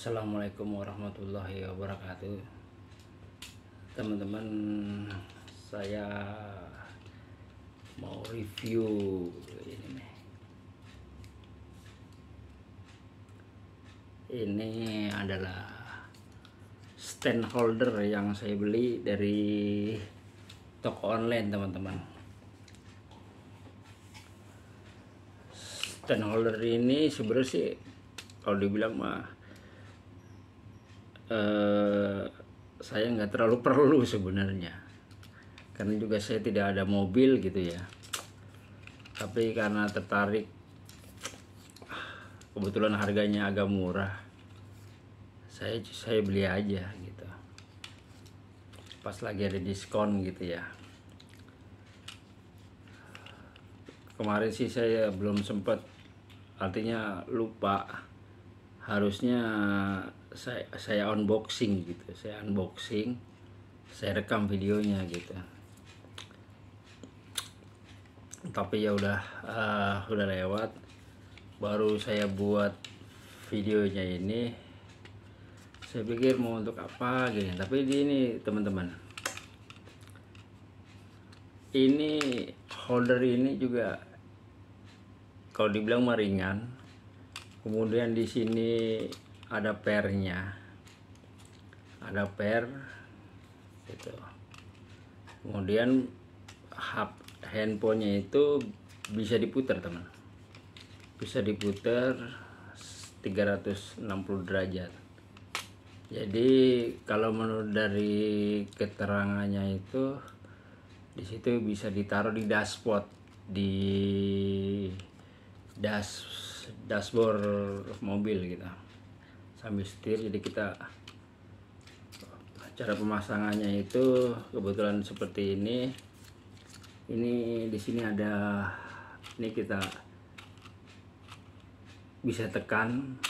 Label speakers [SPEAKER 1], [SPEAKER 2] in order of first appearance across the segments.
[SPEAKER 1] Assalamualaikum warahmatullahi wabarakatuh teman-teman saya mau review ini nih ini adalah stand holder yang saya beli dari toko online teman-teman stand holder ini sebenarnya sih kalau dibilang mah Eh, saya nggak terlalu perlu sebenarnya karena juga saya tidak ada mobil gitu ya tapi karena tertarik kebetulan harganya agak murah saya saya beli aja gitu pas lagi ada diskon gitu ya kemarin sih saya belum sempat artinya lupa harusnya saya saya unboxing gitu saya unboxing saya rekam videonya gitu tapi ya udah uh, udah lewat baru saya buat videonya ini saya pikir mau untuk apa gini gitu. tapi di ini teman-teman ini holder ini juga kalau dibilang meringan kemudian di sini ada pernya ada per itu. kemudian hub handphonenya itu bisa diputar teman bisa diputar 360 derajat jadi kalau menurut dari keterangannya itu disitu bisa ditaruh di dashboard di dash dashboard mobil gitu sambil setir jadi kita cara pemasangannya itu kebetulan seperti ini ini di sini ada ini kita bisa tekan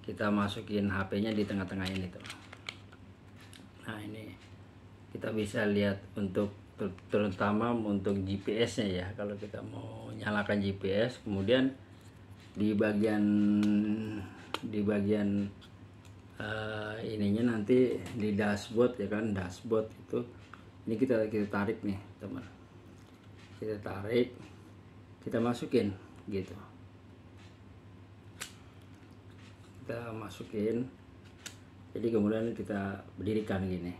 [SPEAKER 1] kita masukin HP-nya di tengah-tengah ini tuh nah ini kita bisa lihat untuk terutama untuk GPS-nya ya kalau kita mau nyalakan GPS kemudian di bagian di bagian uh, ininya nanti di dashboard ya kan dashboard itu ini kita kita tarik nih teman kita tarik kita masukin gitu kita masukin jadi kemudian kita berdirikan gini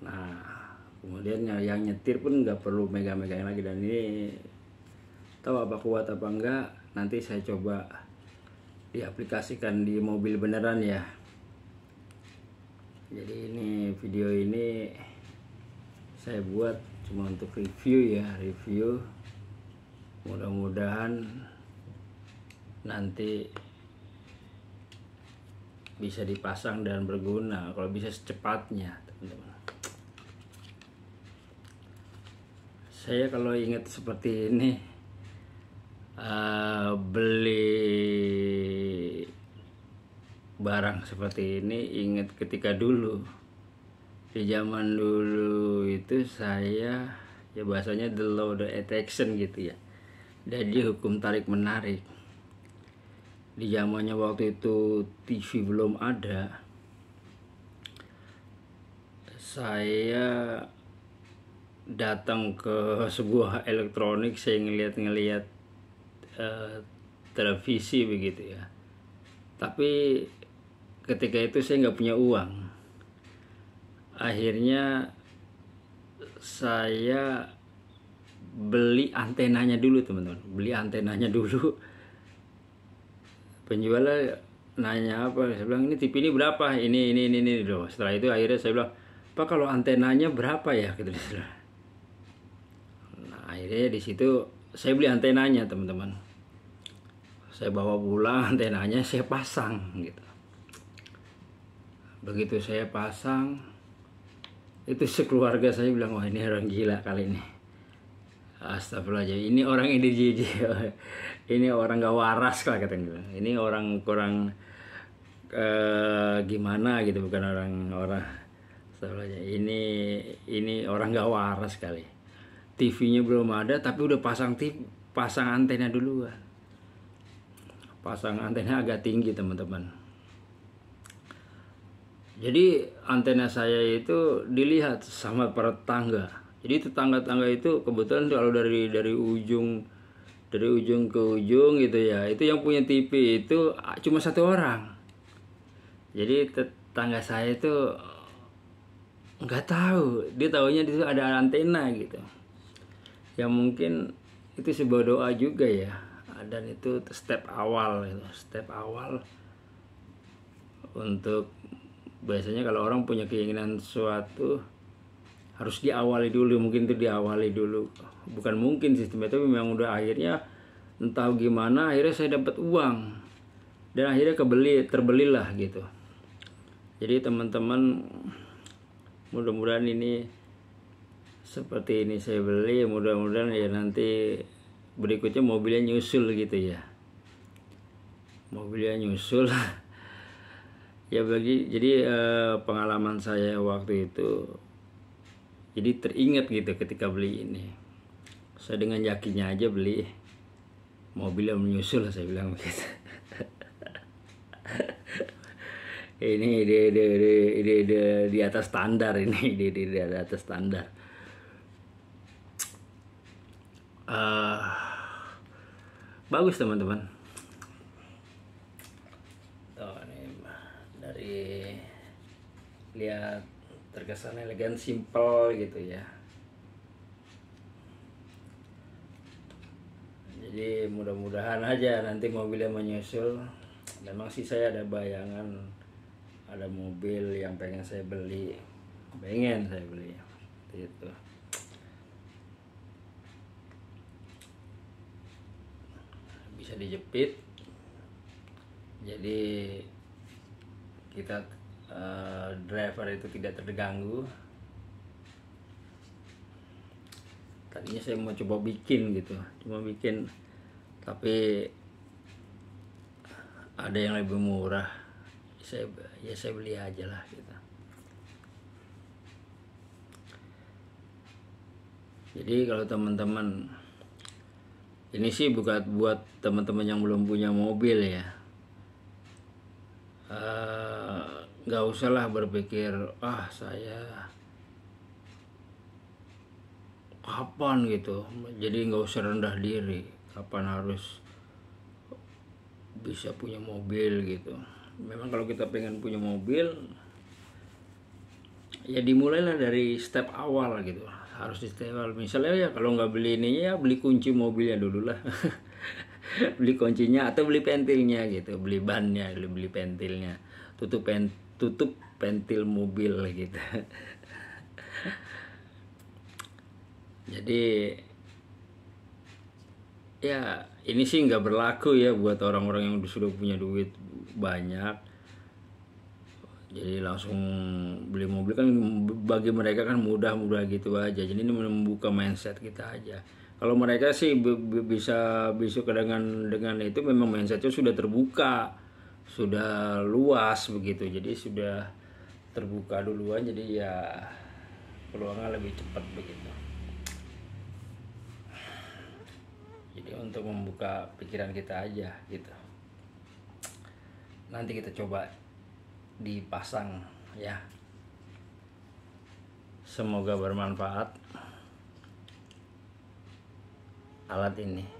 [SPEAKER 1] nah kemudian yang nyetir pun nggak perlu mega yang lagi dan ini tahu apa kuat apa enggak nanti saya coba diaplikasikan di mobil beneran ya jadi ini video ini saya buat cuma untuk review ya review mudah-mudahan nanti bisa dipasang dan berguna kalau bisa secepatnya teman-teman saya kalau ingat seperti ini uh, beli barang seperti ini ingat ketika dulu di zaman dulu itu saya ya bahasanya the law the attraction gitu ya jadi hukum tarik menarik di zamannya waktu itu TV belum ada saya datang ke sebuah elektronik saya ngeliat-ngeliat uh, televisi begitu ya tapi ketika itu saya nggak punya uang akhirnya saya beli antenanya dulu teman-teman beli antenanya dulu penjualnya nanya apa saya bilang ini TV ini berapa ini ini ini ini loh setelah itu akhirnya saya bilang pak kalau antenanya berapa ya gitu nah akhirnya di situ saya beli antenanya teman-teman saya bawa pulang antenanya saya pasang gitu begitu saya pasang itu sekeluarga saya bilang wah ini orang gila kali ini astagfirullah ini orang ini jijik, ini orang gak waras lah katanya. Ini orang kurang eh, gimana gitu, bukan orang orang. astagfirullah ini ini orang gak waras kali. TV-nya belum ada, tapi udah pasang TV, pasang antena dulu. Pasang antena agak tinggi teman-teman jadi antena saya itu dilihat sama para tetangga jadi tetangga-tetangga itu kebetulan kalau dari dari ujung dari ujung ke ujung gitu ya itu yang punya TV itu ah, cuma satu orang jadi tetangga saya itu nggak tahu dia tahunya itu ada antena gitu ya mungkin itu sebuah doa juga ya dan itu step awal gitu, step awal untuk biasanya kalau orang punya keinginan suatu harus diawali dulu mungkin itu diawali dulu bukan mungkin sistemnya tapi memang udah akhirnya entah gimana akhirnya saya dapat uang dan akhirnya kebeli terbelilah gitu jadi teman-teman mudah-mudahan ini seperti ini saya beli mudah-mudahan ya nanti berikutnya mobilnya nyusul gitu ya mobilnya nyusul ya bagi jadi eh, pengalaman saya waktu itu jadi teringat gitu ketika beli ini saya dengan yakinnya aja beli mobil yang menyusul saya bilang begitu ini ide ide ide ide, ide di atas standar ini ide ide, di atas standar uh, bagus teman-teman lihat terkesan elegan simple gitu ya jadi mudah-mudahan aja nanti mobilnya menyusul memang sih saya ada bayangan ada mobil yang pengen saya beli pengen saya beli gitu bisa dijepit jadi kita Eh, driver itu tidak terganggu tadinya saya mau coba bikin gitu cuma bikin tapi ada yang lebih murah saya ya saya beli aja lah gitu jadi kalau teman-teman ini sih bukan buat teman-teman yang belum punya mobil ya uh, nggak usahlah berpikir ah saya kapan gitu jadi nggak usah rendah diri kapan harus bisa punya mobil gitu memang kalau kita pengen punya mobil ya dimulailah dari step awal gitu harus di step awal misalnya ya kalau nggak beli ini ya beli kunci mobilnya dulu lah beli kuncinya atau beli pentilnya gitu beli bannya beli, beli pentilnya tutup pent tutup pentil mobil gitu jadi ya ini sih nggak berlaku ya buat orang-orang yang sudah punya duit banyak jadi langsung beli mobil kan bagi mereka kan mudah-mudah gitu aja jadi ini membuka mindset kita aja kalau mereka sih bisa bisa dengan dengan itu memang mindsetnya sudah terbuka sudah luas begitu jadi sudah terbuka duluan jadi ya peluangnya lebih cepat begitu jadi untuk membuka pikiran kita aja gitu nanti kita coba dipasang ya semoga bermanfaat alat ini